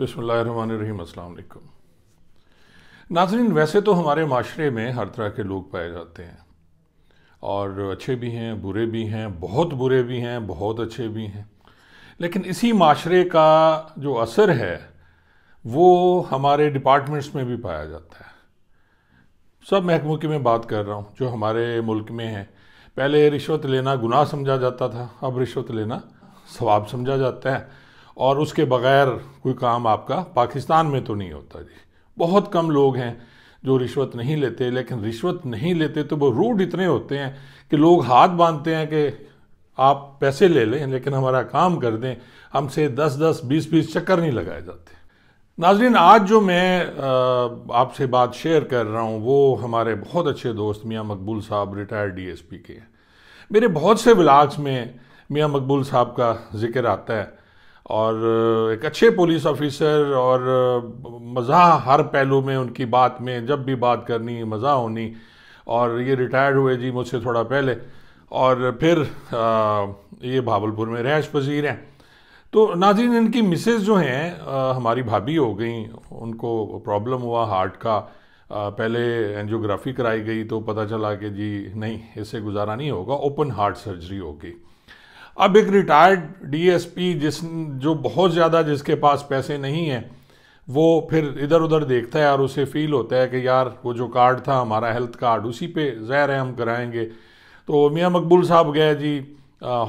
बसमीम अल्लाम नाजरीन वैसे तो हमारे माशरे में हर तरह के लोग पाए जाते हैं और अच्छे भी हैं बुरे भी हैं बहुत बुरे भी हैं बहुत अच्छे भी हैं लेकिन इसी माशरे का जो असर है वो हमारे डिपार्टमेंट्स में भी पाया जाता है सब महकमों की मैं बात कर रहा हूँ जो हमारे मुल्क में हैं पहले रिश्वत लेना गुनाह समझा जाता था अब रिश्वत लेना सवाब समझा जाता है और उसके बगैर कोई काम आपका पाकिस्तान में तो नहीं होता जी बहुत कम लोग हैं जो रिश्वत नहीं लेते लेकिन रिश्वत नहीं लेते तो वो रूड इतने होते हैं कि लोग हाथ बांधते हैं कि आप पैसे ले लें लेकिन हमारा काम कर दें हमसे दस दस बीस बीस चक्कर नहीं लगाए जाते नाजरीन आज जो मैं आपसे बात शेयर कर रहा हूँ वो हमारे बहुत अच्छे दोस्त मियाँ मकबूल साहब रिटायर्ड डीएसपी के हैं मेरे बहुत से ब्लाग्स में मियाँ मकबूल साहब का जिक्र आता है और एक अच्छे पुलिस ऑफिसर और मज़ा हर पहलू में उनकी बात में जब भी बात करनी मज़ा होनी और ये रिटायर्ड हुए जी मुझसे थोड़ा पहले और फिर आ, ये भावलपुर में रहश पजीर हैं तो नाजिन इनकी मिसेज़ जो हैं हमारी भाभी हो गई उनको प्रॉब्लम हुआ हार्ट का आ, पहले एनजियोग्राफी कराई गई तो पता चला कि जी नहीं इससे गुजारा नहीं होगा ओपन हार्ट सर्जरी होगी अब एक रिटायर्ड डीएसपी जिस जो बहुत ज़्यादा जिसके पास पैसे नहीं हैं वो फिर इधर उधर देखता है और उसे फील होता है कि यार वो जो कार्ड था हमारा हेल्थ कार्ड उसी पे ज़ाहिर है हम कराएंगे तो मियाँ मकबूल साहब गए जी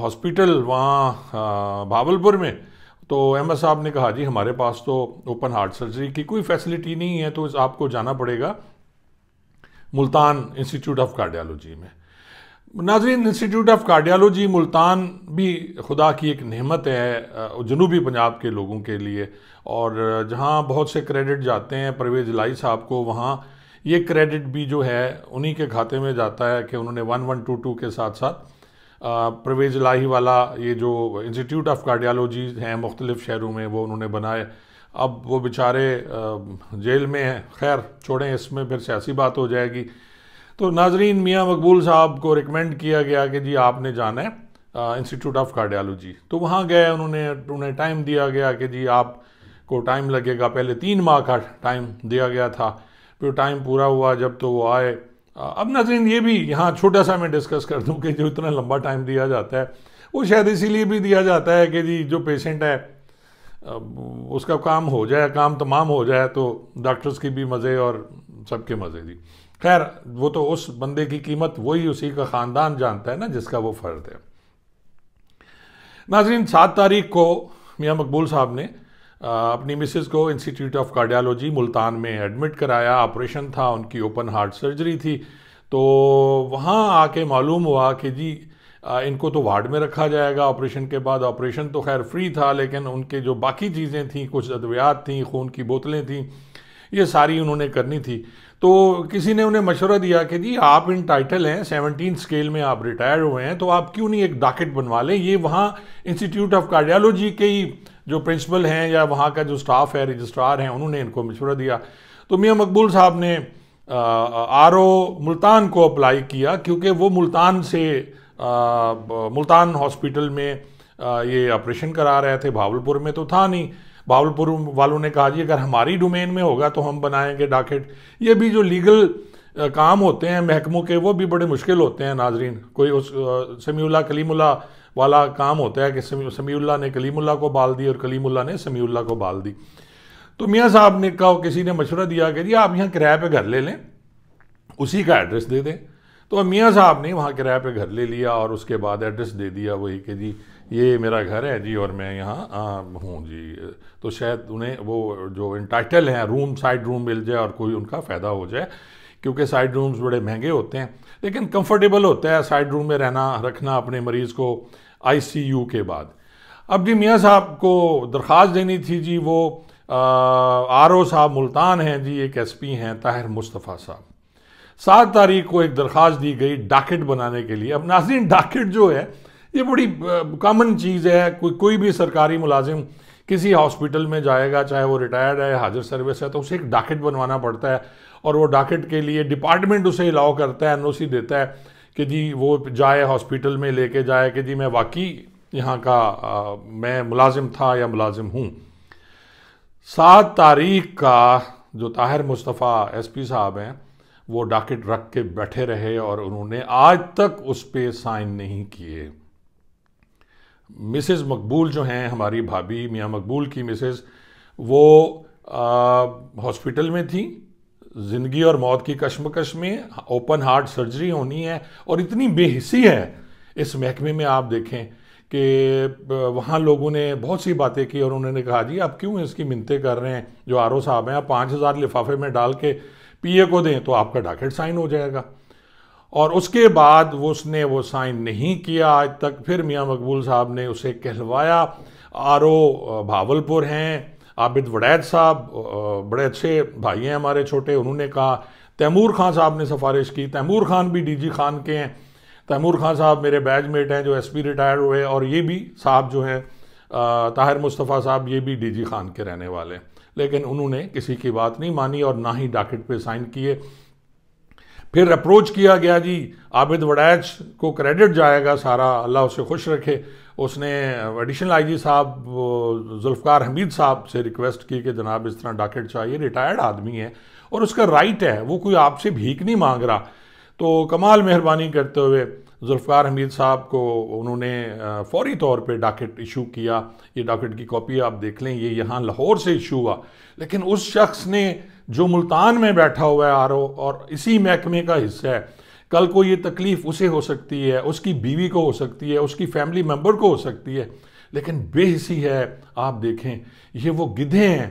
हॉस्पिटल वहाँ भावलपुर में तो एम एस साहब ने कहा जी हमारे पास तो ओपन हार्ट सर्जरी की कोई फैसिलिटी नहीं है तो आपको जाना पड़ेगा मुल्तान इंस्टीट्यूट ऑफ कार्डियालॉजी में नाजरीन इंस्टीट्यूट ऑफ कार्डियालॉजी मुल्तान भी खुदा की एक नहमत है जनूबी पंजाब के लोगों के लिए और जहाँ बहुत से क्रेडिट जाते हैं परवेज़ लाई साहब को वहाँ ये क्रेडिट भी जो है उन्हीं के खाते में जाता है कि उन्होंने वन वन टू टू के साथ साथ परवेज़ लाही वाला ये जो इंस्टीट्यूट ऑफ कार्डियालॉजी हैं मुख्तलिफ़ शहरों में वो उन्होंने बनाए अब वो बेचारे जेल में हैं खैर छोड़ें इसमें फिर सियासी बात हो जाएगी तो नाजरीन मियाँ मकबूल साहब को रिकमेंड किया गया कि जी आपने जाना है इंस्टीट्यूट ऑफ कार्डियालॉजी तो वहाँ गए उन्होंने उन्हें टाइम दिया गया कि जी आप को टाइम लगेगा पहले तीन माह का टाइम दिया गया था फिर टाइम पूरा हुआ जब तो वो आए अब नाजरीन ये भी यहाँ छोटा सा मैं डिस्कस कर दूँ कि जो इतना लंबा टाइम दिया जाता है वो शायद इसीलिए भी दिया जाता है कि जी जो पेशेंट है उसका काम हो जाए काम तमाम हो जाए तो डॉक्टर्स की भी मज़े और सबके मज़े दी खैर वो तो उस बंदे की कीमत वही उसी का ख़ानदान जानता है ना जिसका वो फ़र्द है नाजरीन सात तारीख को मियाँ मकबूल साहब ने अपनी मिसेज़ को इंस्टीट्यूट ऑफ कार्डियालॉजी मुल्तान में एडमिट कराया ऑपरेशन था उनकी ओपन हार्ट सर्जरी थी तो वहाँ आके मालूम हुआ कि जी इनको तो वार्ड में रखा जाएगा ऑपरेशन के बाद ऑपरेशन तो खैर फ्री था लेकिन उनके जो बाकी चीज़ें थी कुछ अद्वियात थी खून की बोतलें थी ये सारी उन्होंने करनी थी तो किसी ने उन्हें मशवरा दिया कि जी आप इन टाइटल हैं सेवनटीन स्केल में आप रिटायर हुए हैं तो आप क्यों नहीं एक डाकेट बनवा लें ये वहाँ इंस्टीट्यूट ऑफ कार्डियालॉजी के ही जो प्रिंसिपल हैं या वहाँ का जो स्टाफ है रजिस्ट्रार हैं उन्होंने इनको मशवरा दिया तो मियाँ मकबूल साहब ने आर ओ मुल्तान को अप्लाई किया क्योंकि वो मुल्तान से आ, मुल्तान हॉस्पिटल में आ, ये ऑपरेशन करा रहे थे भावलपुर में तो था नहीं बावलपुर वालों ने कहा जी अगर हमारी डोमेन में होगा तो हम बनाएंगे डाकेट ये भी जो लीगल काम होते हैं महकमों के वो भी बड़े मुश्किल होते हैं नाजरीन कोई उस समीउल्ला कलीमुल्ला वाला काम होता है कि समीउल्ला ने कलीमुल्ला को बाल दी और कलीमुल्ला ने समीउल्ला को बाल दी तो मियाँ साहब ने कहा किसी ने मशवरा दिया कि जी आप यहाँ किराए पर घर ले लें उसी का एड्रेस दे दें तो मियाँ साहब ने वहाँ किराए पे घर ले लिया और उसके बाद एड्रेस दे दिया वही कि जी ये मेरा घर है जी और मैं यहाँ हूँ जी तो शायद उन्हें वो जो इंटाइटल हैं रूम साइड रूम मिल जाए और कोई उनका फ़ायदा हो जाए क्योंकि साइड रूम्स बड़े महंगे होते हैं लेकिन कंफर्टेबल होता है साइड रूम में रहना रखना अपने मरीज़ को आईसीयू के बाद अब जी मियाँ साहब को दरख्वास्त देनी थी जी वो आर ओ साहब मुल्तान हैं जी एक एस पी हैं ताहिर मुस्तफ़ा साहब सात तारीख को एक दरख्वास्त दी गई डाकेट बनाने के लिए अब नाजरीन डाकेट जो है ये बड़ी कॉमन चीज़ है कोई कोई भी सरकारी मुलाजिम किसी हॉस्पिटल में जाएगा चाहे वो रिटायर्ड है हाजिर सर्विस है तो उसे एक डाकेट बनवाना पड़ता है और वो डाकेट के लिए डिपार्टमेंट उसे अलाउ करता है एन देता है कि जी वो जाए हॉस्पिटल में लेके जाए कि जी मैं वाकई यहाँ का आ, मैं मुलाजिम था या मुलाजिम हूँ सात तारीख का जो ताहिर मुस्तफ़ा एसपी साहब हैं वो डाकेट रख के बैठे रहे और उन्होंने आज तक उस पर साइन नहीं किए मिसेस मकबूल जो हैं हमारी भाभी मियाँ मकबूल की मिसेस वो हॉस्पिटल में थी ज़िंदगी और मौत की कश्मकश में ओपन हार्ट सर्जरी होनी है और इतनी बेहिसी है इस महकमे में आप देखें कि वहाँ लोगों ने बहुत सी बातें की और उन्होंने कहा जी आप क्यों इसकी मिनतें कर रहे हैं जो आर साहब हैं आप पाँच हज़ार लिफाफे में डाल के पीए को दें तो आपका डाकेट साइन हो जाएगा और उसके बाद वो उसने वो साइन नहीं किया आज तक फिर मियाँ मकबूल साहब ने उसे कहलवाया आर ओ भावलपुर हैं आबिद वड़ैद साहब बड़े अच्छे भाई हैं हमारे छोटे उन्होंने कहा तैमूर खान साहब ने सिफारिश की तैमूर खान भी डीजी खान के हैं तैमूर खान साहब मेरे बैचमेट हैं जो एसपी रिटायर्ड हुए और ये भी साहब जो हैं ताहिर मुस्तफ़ा साहब ये भी डीजी खान के रहने वाले हैं लेकिन उन्होंने किसी की बात नहीं मानी और ना ही डाकेट पे साइन किए फिर अप्रोच किया गया जी आबिद वडैच को क्रेडिट जाएगा सारा अल्लाह उसे खुश रखे उसने एडिशनल आईजी साहब जुल्फ़ार हमीद साहब से रिक्वेस्ट की कि जनाब इस तरह डाकेट चाहिए रिटायर्ड आदमी है और उसका राइट है वो कोई आपसे भीख नहीं मांग रहा तो कमाल मेहरबानी करते हुए जुल्फ़ार हमीद साहब को उन्होंने फौरी तौर पे डाकेट इशू किया ये डाकेट की कॉपी आप देख लें ये यहाँ लाहौर से इशू हुआ लेकिन उस शख्स ने जो मुल्तान में बैठा हुआ है आर और इसी महकमे का हिस्सा है कल को ये तकलीफ़ उसे हो सकती है उसकी बीवी को हो सकती है उसकी फैमिली मेम्बर को हो सकती है लेकिन बेहसी है आप देखें ये वो गिधे हैं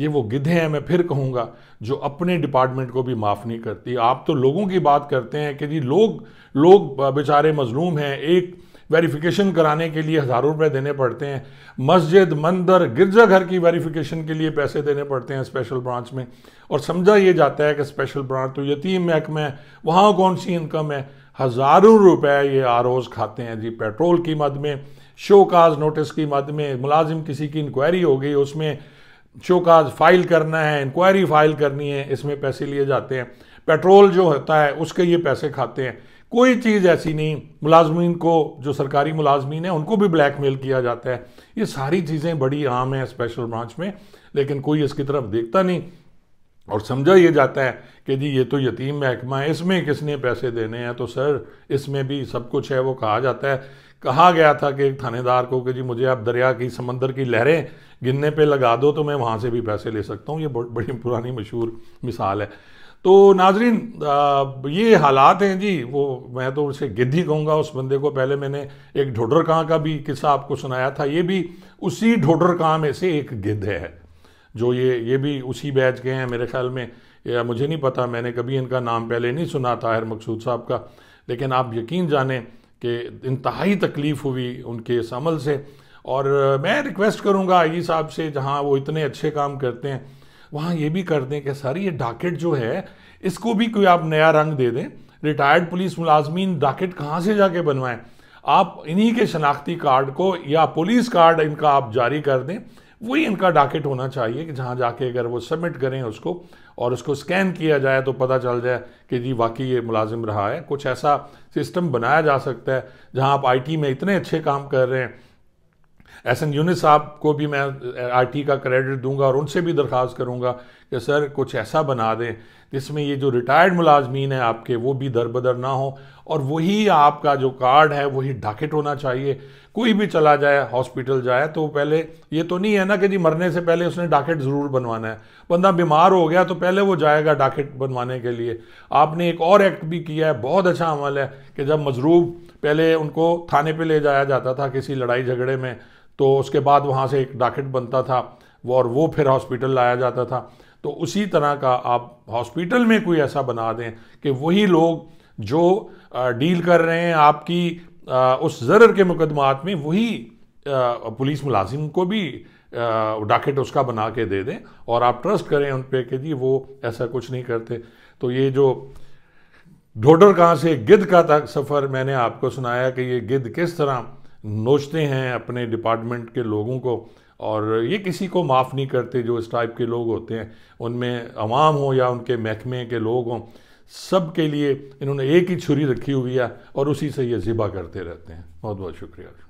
ये वो गिधे हैं मैं फिर कहूँगा जो अपने डिपार्टमेंट को भी माफ़ नहीं करती आप तो लोगों की बात करते हैं कि जी लोग लोग बेचारे मजलूम हैं एक वेरिफिकेशन कराने के लिए हज़ारों रुपए देने पड़ते हैं मस्जिद मंदिर गिरजाघर की वेरिफिकेशन के लिए पैसे देने पड़ते हैं स्पेशल ब्रांच में और समझा ये जाता है कि स्पेशल ब्रांच तो यतीम महकमे है वहाँ कौन सी इनकम है हज़ारों रुपए ये आर खाते हैं जी पेट्रोल की मद में शो काज नोटिस की मद में मुलाजिम किसी की इंक्वायरी हो गई उसमें शो काज फाइल करना है इंक्वायरी फाइल करनी है इसमें पैसे लिए जाते हैं पेट्रोल जो होता है उसके ये पैसे खाते हैं कोई चीज़ ऐसी नहीं मुलाजमीन को जो सरकारी मुलाजमीन है उनको भी ब्लैक मेल किया जाता है ये सारी चीज़ें बड़ी आम हैं स्पेशल ब्रांच में लेकिन कोई इसकी तरफ देखता नहीं और समझा ये जाता है कि जी ये तो यतीम महकमा है इसमें किसने पैसे देने हैं तो सर इसमें भी सब कुछ है वो कहा जाता है कहा गया था कि एक थानेदार को कि जी मुझे आप दरिया की समंदर की लहरें गिनने पे लगा दो तो मैं वहाँ से भी पैसे ले सकता हूँ ये बड़ी पुरानी मशहूर मिसाल है तो नाजरीन ये हालात हैं जी वो मैं तो उसे गिद्ध ही कहूँगा उस बंदे को पहले मैंने एक ढोडर कहाँ का भी किस्सा आपको सुनाया था ये भी उसी ढोडर कहाँ में से एक गिद्ध है जो ये ये भी उसी बैच के हैं मेरे ख्याल में या मुझे नहीं पता मैंने कभी इनका नाम पहले नहीं सुना था हर मकसूद साहब का लेकिन आप यकीन जानें कि इंतहाई तकलीफ़ हुई उनके इस अमल से और मैं रिक्वेस्ट करूँगा आई साहब से जहाँ वो इतने अच्छे काम करते हैं वहाँ ये भी कर दें कि सर ये डाकेट जो है इसको भी कोई आप नया रंग दे दें रिटायर्ड पुलिस मुलाजमीन डाकेट कहाँ से जाके बनवाएं आप इन्हीं के शनाख्ती कार्ड को या पुलिस कार्ड इनका आप जारी कर दें वही इनका डाकेट होना चाहिए कि जहाँ जाके अगर वो सबमिट करें उसको और उसको स्कैन किया जाए तो पता चल जाए कि जी वाकई ये मुलाजिम रहा है कुछ ऐसा सिस्टम बनाया जा सकता है जहाँ आप आईटी में इतने अच्छे काम कर रहे हैं एस एन यूनिस साहब को भी मैं आर टी का क्रेडिट दूंगा और उनसे भी दरख्वास्त करूंगा कि सर कुछ ऐसा बना दें जिसमें ये जो रिटायर्ड मुलाजमीन हैं आपके वो भी दर बदर ना हो और वही आपका जो कार्ड है वही डाकेट होना चाहिए कोई भी चला जाए हॉस्पिटल जाए तो पहले ये तो नहीं है ना कि जी मरने से पहले उसने डाकेट ज़रूर बनवाना है बंदा बीमार हो गया तो पहले वो जाएगा डाकेट बनवाने के लिए आपने एक और एक्ट भी किया है बहुत अच्छा अमल है कि जब मजरूब पहले उनको थाने पे ले जाया जाता था किसी लड़ाई झगड़े में तो उसके बाद वहाँ से एक डाकेट बनता था वो और वो फिर हॉस्पिटल लाया जाता था तो उसी तरह का आप हॉस्पिटल में कोई ऐसा बना दें कि वही लोग जो डील कर रहे हैं आपकी उस जरर के मुकदमात में वही पुलिस मुलाजिम को भी डाकेट उसका बना के दे दें और आप ट्रस्ट करें उन पर कि जी वो ऐसा कुछ नहीं करते तो ये जो ढोडर कहाँ से गिद्ध का तक सफ़र मैंने आपको सुनाया कि ये गिद्ध किस तरह नोचते हैं अपने डिपार्टमेंट के लोगों को और ये किसी को माफ़ नहीं करते जो इस टाइप के लोग होते हैं उनमें अवाम हो या उनके महकमे के लोग हों सब के लिए इन्होंने एक ही छुरी रखी हुई है और उसी से ये ज़िबा करते रहते हैं बहुत बहुत शुक्रिया